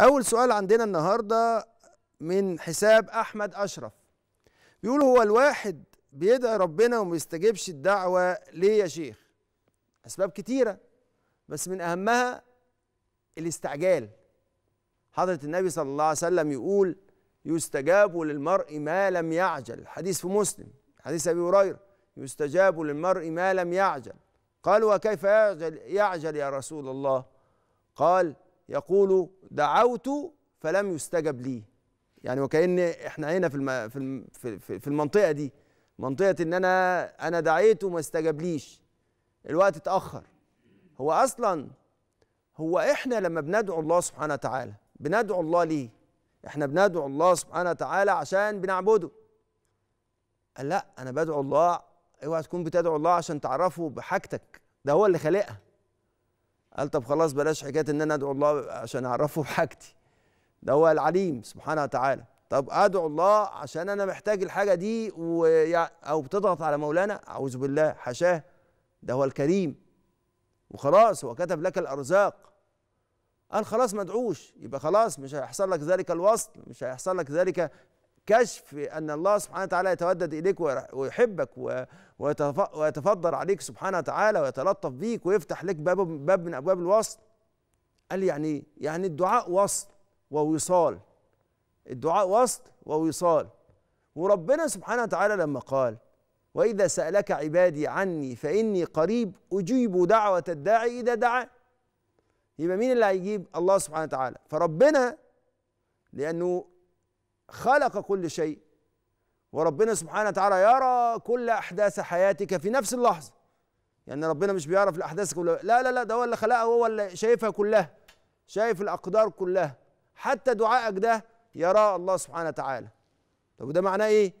اول سؤال عندنا النهارده من حساب احمد اشرف بيقول هو الواحد بيدعي ربنا وما بيستجبش الدعوه ليه يا شيخ اسباب كتيره بس من اهمها الاستعجال حضره النبي صلى الله عليه وسلم يقول يستجاب للمرء ما لم يعجل حديث في مسلم حديث ابي هريره يستجاب للمرء ما لم يعجل قال وكيف يعجل يعجل يا رسول الله قال يقول دعوت فلم يستجب لي يعني وكأن احنا هنا في الم... في الم... في المنطقة دي منطقة ان انا انا دعيت وما استجابليش الوقت اتأخر هو اصلا هو احنا لما بندعو الله سبحانه وتعالى بندعو الله ليه؟ احنا بندعو الله سبحانه وتعالى عشان بنعبده لا انا بدعو الله اوعى تكون بتدعو الله عشان تعرفه بحاجتك ده هو اللي خلقها قال طب خلاص بلاش حكايه ان انا ادعو الله عشان اعرفه بحاجتي ده هو العليم سبحانه وتعالى طب ادعو الله عشان انا محتاج الحاجه دي ويع... او بتضغط على مولانا اعوذ بالله حشاه ده هو الكريم وخلاص هو كتب لك الارزاق قال خلاص ما ادعوش يبقى خلاص مش هيحصل لك ذلك الوصل مش هيحصل لك ذلك كشف أن الله سبحانه وتعالى يتودد إليك ويحبك ويتفضل عليك سبحانه وتعالى ويتلطف بيك ويفتح لك باب, باب من أبواب الوصل قال يعني يعني الدعاء وصل ووصال الدعاء وصل ووصال وربنا سبحانه وتعالى لما قال وإذا سألك عبادي عني فإني قريب أجيب دعوة الداعي إذا دعا يبقى مين اللي هيجيب الله سبحانه وتعالى فربنا لأنه خلق كل شيء وربنا سبحانه وتعالى يرى كل احداث حياتك في نفس اللحظه يعني ربنا مش بيعرف الاحداث كلها لا لا لا ده هو اللي خلقها هو اللي شايفها كلها شايف الاقدار كلها حتى دعائك ده يراه الله سبحانه وتعالى طب وده معناه ايه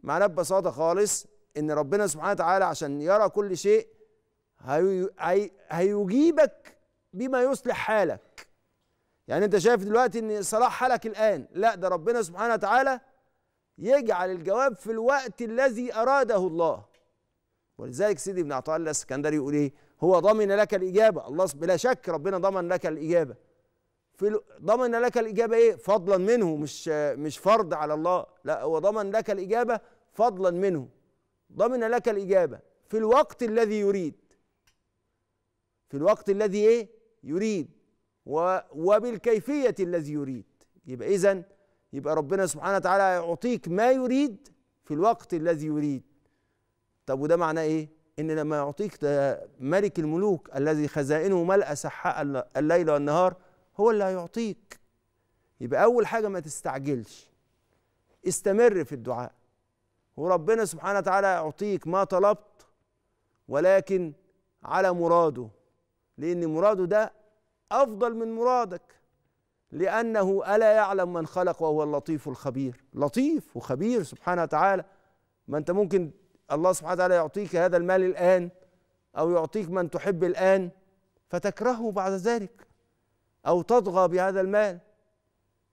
معناه ببساطه خالص ان ربنا سبحانه وتعالى عشان يرى كل شيء هي... هيجيبك بما يصلح حالك يعني انت شايف دلوقتي ان صلاح حالك الان لا ده ربنا سبحانه وتعالى يجعل الجواب في الوقت الذي اراده الله ولذلك سيدي ابن عطاء الله السكندري يقول ايه هو ضمن لك الاجابه الله بلا شك ربنا ضمن لك الاجابه في ضمن لك الاجابه ايه فضلا منه مش مش فرض على الله لا هو ضمن لك الاجابه فضلا منه ضمن لك الاجابه في الوقت الذي يريد في الوقت الذي ايه يريد وبالكيفية الذي يريد يبقى إذا يبقى ربنا سبحانه وتعالى يعطيك ما يريد في الوقت الذي يريد طب وده معناه إيه؟ إن لما يعطيك ملك الملوك الذي خزائنه ملأ سحاء الليل والنهار هو اللي هيعطيك يبقى أول حاجة ما تستعجلش استمر في الدعاء وربنا سبحانه وتعالى يعطيك ما طلبت ولكن على مراده لأن مراده ده افضل من مرادك لانه الا يعلم من خلق وهو اللطيف الخبير لطيف وخبير سبحانه وتعالى ما انت ممكن الله سبحانه وتعالى يعطيك هذا المال الان او يعطيك من تحب الان فتكرهه بعد ذلك او تطغى بهذا المال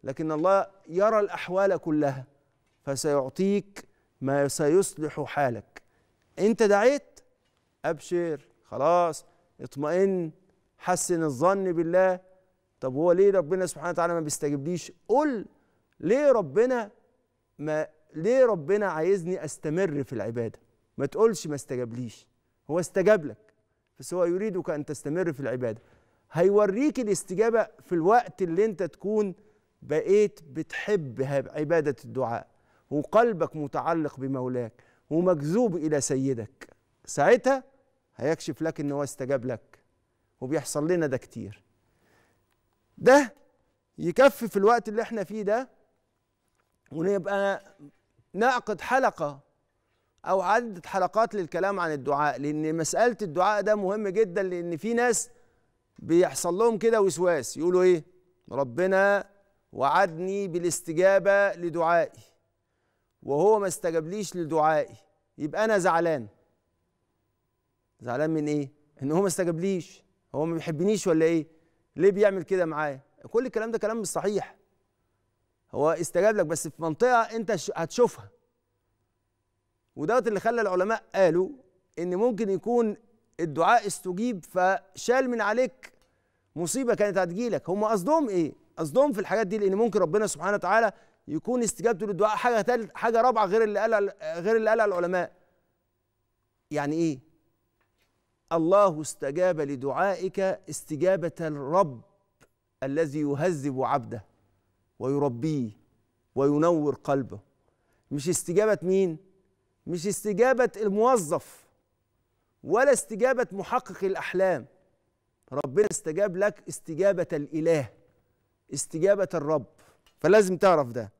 لكن الله يرى الاحوال كلها فسيعطيك ما سيصلح حالك انت دعيت ابشر خلاص اطمئن حسن الظن بالله طب هو ليه ربنا سبحانه وتعالى ما بيستجبليش قل ليه ربنا ما ليه ربنا عايزني استمر في العباده ما تقولش ما استجابليش هو استجاب لك بس هو يريدك ان تستمر في العباده هيوريك الاستجابه في الوقت اللي انت تكون بقيت بتحب عباده الدعاء وقلبك متعلق بمولاك ومجذوب الى سيدك ساعتها هيكشف لك ان هو استجاب لك وبيحصل لنا ده كتير ده يكفي في الوقت اللي احنا فيه ده ونبقى نعقد حلقة أو عدة حلقات للكلام عن الدعاء لأن مسألة الدعاء ده مهم جدا لأن في ناس بيحصل لهم كده وسواس يقولوا إيه ربنا وعدني بالاستجابة لدعائي وهو ما استجابليش لدعائي يبقى أنا زعلان زعلان من إيه؟ إن هو ما استجابليش هو ما بيحبنيش ولا ايه ليه بيعمل كده معايا كل الكلام ده كلام مش صحيح هو استجاب لك بس في منطقه انت هتشوفها ودوت اللي خلى العلماء قالوا ان ممكن يكون الدعاء استجيب فشال من عليك مصيبه كانت هتجيلك هم قصدهم ايه قصدهم في الحاجات دي لان ممكن ربنا سبحانه وتعالى يكون استجابته للدعاء حاجه ثالث حاجه رابعه غير اللي قالها غير اللي قالها العلماء يعني ايه الله استجاب لدعائك استجابه الرب الذي يهذب عبده ويربيه وينور قلبه مش استجابه مين مش استجابه الموظف ولا استجابه محقق الاحلام ربنا استجاب لك استجابه الاله استجابه الرب فلازم تعرف ده